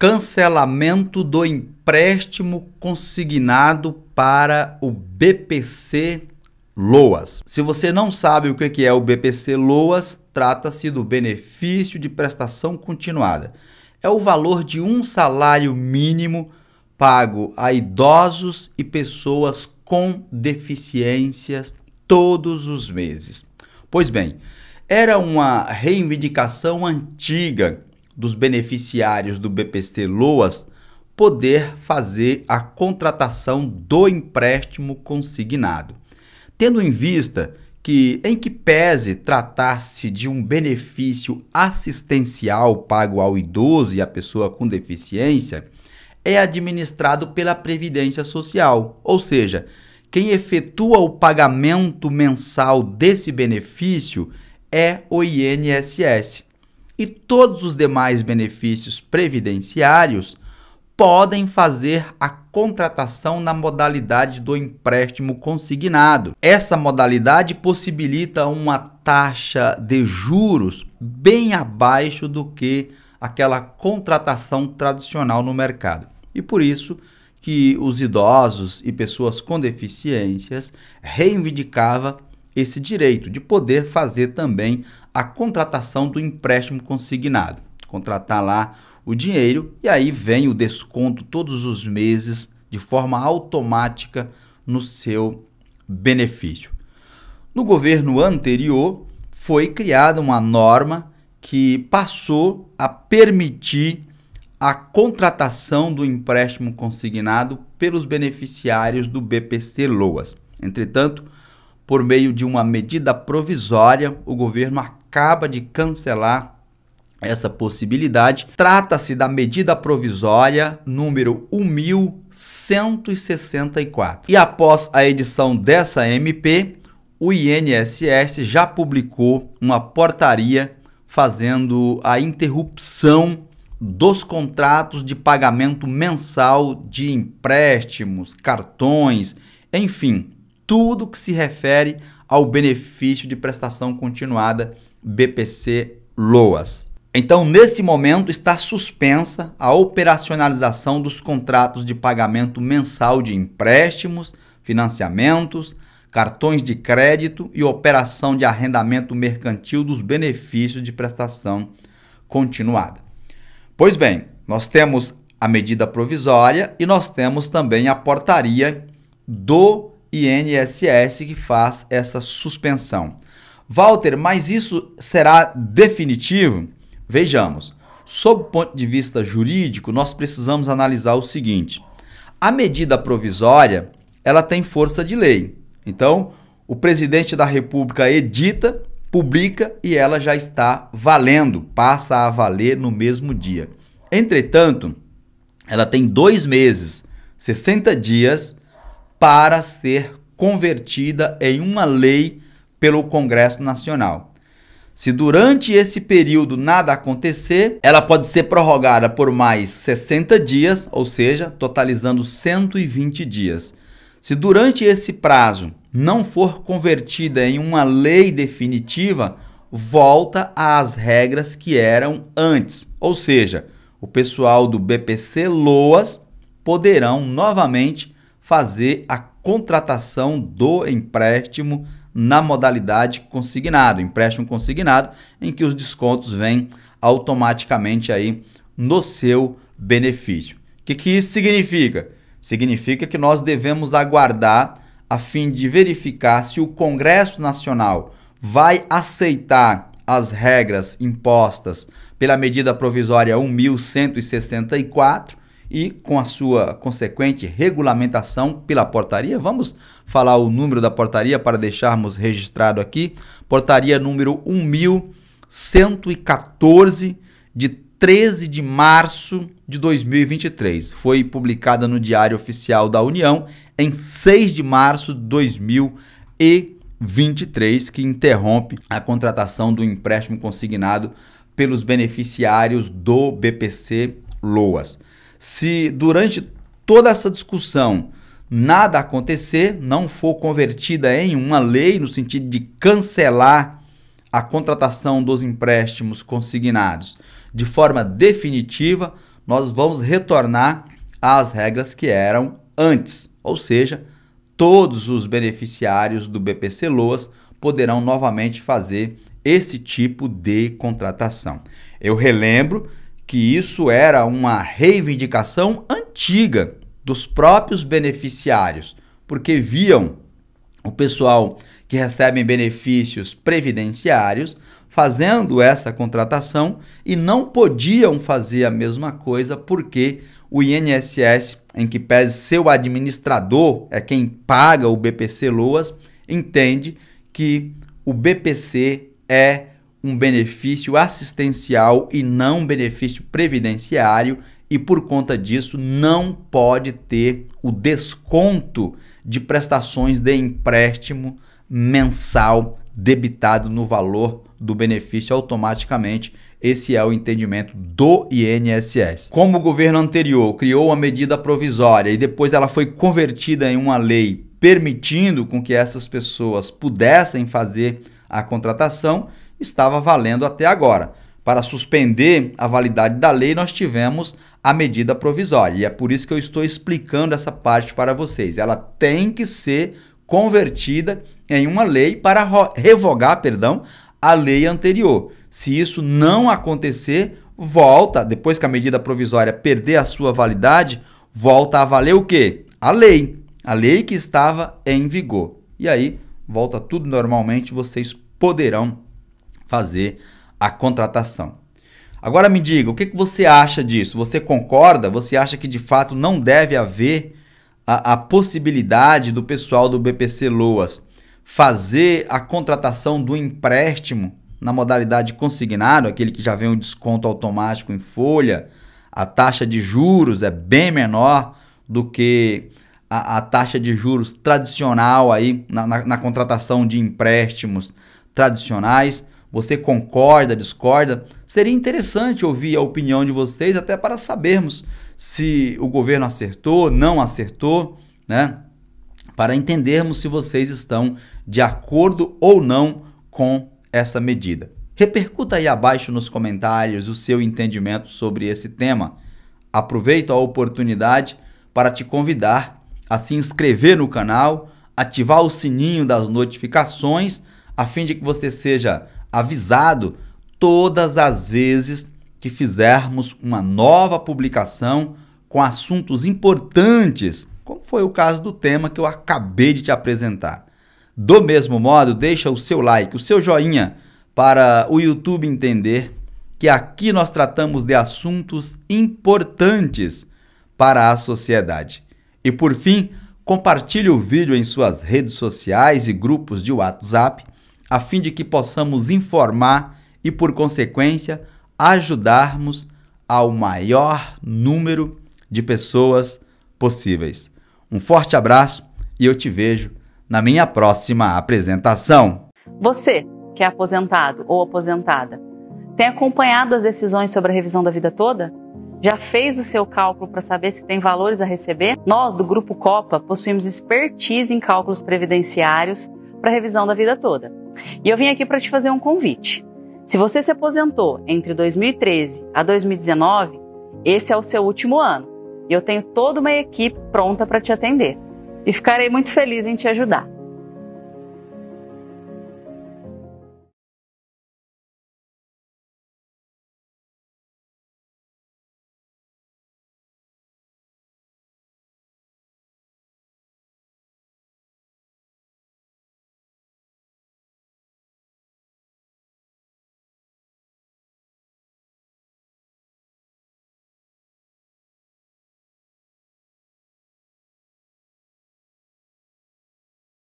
cancelamento do empréstimo consignado para o BPC Loas. Se você não sabe o que é o BPC Loas, trata-se do benefício de prestação continuada. É o valor de um salário mínimo pago a idosos e pessoas com deficiências todos os meses. Pois bem, era uma reivindicação antiga dos beneficiários do BPC Loas poder fazer a contratação do empréstimo consignado. Tendo em vista que, em que pese tratar-se de um benefício assistencial pago ao idoso e à pessoa com deficiência, é administrado pela Previdência Social, ou seja, quem efetua o pagamento mensal desse benefício é o INSS e todos os demais benefícios previdenciários podem fazer a contratação na modalidade do empréstimo consignado. Essa modalidade possibilita uma taxa de juros bem abaixo do que aquela contratação tradicional no mercado. E por isso que os idosos e pessoas com deficiências reivindicava esse direito de poder fazer também a contratação do empréstimo consignado. Contratar lá o dinheiro e aí vem o desconto todos os meses de forma automática no seu benefício. No governo anterior, foi criada uma norma que passou a permitir a contratação do empréstimo consignado pelos beneficiários do BPC Loas. Entretanto, por meio de uma medida provisória, o governo acaba de cancelar essa possibilidade. Trata-se da medida provisória número 1164. E após a edição dessa MP, o INSS já publicou uma portaria fazendo a interrupção dos contratos de pagamento mensal de empréstimos, cartões, enfim, tudo que se refere ao benefício de prestação continuada BPC Loas. Então, nesse momento, está suspensa a operacionalização dos contratos de pagamento mensal de empréstimos, financiamentos, cartões de crédito e operação de arrendamento mercantil dos benefícios de prestação continuada. Pois bem, nós temos a medida provisória e nós temos também a portaria do INSS que faz essa suspensão. Walter, mas isso será definitivo? Vejamos. Sob o ponto de vista jurídico, nós precisamos analisar o seguinte: a medida provisória, ela tem força de lei. Então, o presidente da República edita, publica e ela já está valendo, passa a valer no mesmo dia. Entretanto, ela tem dois meses, 60 dias, para ser convertida em uma lei pelo Congresso Nacional. Se durante esse período nada acontecer, ela pode ser prorrogada por mais 60 dias, ou seja, totalizando 120 dias. Se durante esse prazo não for convertida em uma lei definitiva, volta às regras que eram antes, ou seja, o pessoal do BPC Loas poderão novamente fazer a contratação do empréstimo na modalidade consignado, empréstimo consignado, em que os descontos vêm automaticamente aí no seu benefício. O que, que isso significa? Significa que nós devemos aguardar a fim de verificar se o Congresso Nacional vai aceitar as regras impostas pela medida provisória 1164 e com a sua consequente regulamentação pela portaria. Vamos falar o número da portaria para deixarmos registrado aqui. Portaria número 1114 de 13 de março de 2023. Foi publicada no Diário Oficial da União em 6 de março de 2023, que interrompe a contratação do empréstimo consignado pelos beneficiários do BPC Loas se durante toda essa discussão nada acontecer, não for convertida em uma lei no sentido de cancelar a contratação dos empréstimos consignados de forma definitiva, nós vamos retornar às regras que eram antes, ou seja, todos os beneficiários do BPC Loas poderão novamente fazer esse tipo de contratação. Eu relembro que isso era uma reivindicação antiga dos próprios beneficiários, porque viam o pessoal que recebe benefícios previdenciários fazendo essa contratação e não podiam fazer a mesma coisa porque o INSS, em que pese seu administrador é quem paga o BPC Loas, entende que o BPC é um benefício assistencial e não um benefício previdenciário e por conta disso não pode ter o desconto de prestações de empréstimo mensal debitado no valor do benefício automaticamente. Esse é o entendimento do INSS. Como o governo anterior criou a medida provisória e depois ela foi convertida em uma lei permitindo com que essas pessoas pudessem fazer a contratação, estava valendo até agora. Para suspender a validade da lei, nós tivemos a medida provisória. E é por isso que eu estou explicando essa parte para vocês. Ela tem que ser convertida em uma lei para revogar, perdão, a lei anterior. Se isso não acontecer, volta, depois que a medida provisória perder a sua validade, volta a valer o quê? A lei, a lei que estava em vigor. E aí volta tudo normalmente, vocês poderão fazer a contratação. Agora me diga, o que, você acha disso? Você concorda? Você acha que de fato não deve haver a, a possibilidade do pessoal do BPC Loas fazer a contratação do empréstimo na modalidade consignado, aquele que já vem um desconto automático em folha, a taxa de juros é bem menor do que a, a taxa de juros tradicional aí na, na, na contratação de empréstimos tradicionais. Você concorda, discorda? Seria interessante ouvir a opinião de vocês, até para sabermos se o governo acertou, não acertou, né? Para entendermos se vocês estão de acordo ou não com essa medida. Repercuta aí abaixo nos comentários o seu entendimento sobre esse tema. Aproveito a oportunidade para te convidar a se inscrever no canal, ativar o sininho das notificações, a fim de que você seja avisado todas as vezes que fizermos uma nova publicação com assuntos importantes, como foi o caso do tema que eu acabei de te apresentar. Do mesmo modo, deixa o seu like, o seu joinha para o YouTube entender que aqui nós tratamos de assuntos importantes para a sociedade. E por fim, compartilhe o vídeo em suas redes sociais e grupos de WhatsApp a fim de que possamos informar e, por consequência, ajudarmos ao maior número de pessoas possíveis. Um forte abraço e eu te vejo na minha próxima apresentação. Você que é aposentado ou aposentada, tem acompanhado as decisões sobre a revisão da vida toda? Já fez o seu cálculo para saber se tem valores a receber? Nós, do Grupo Copa, possuímos expertise em cálculos previdenciários para revisão da vida toda. E eu vim aqui para te fazer um convite. Se você se aposentou entre 2013 a 2019, esse é o seu último ano e eu tenho toda uma equipe pronta para te atender. E ficarei muito feliz em te ajudar.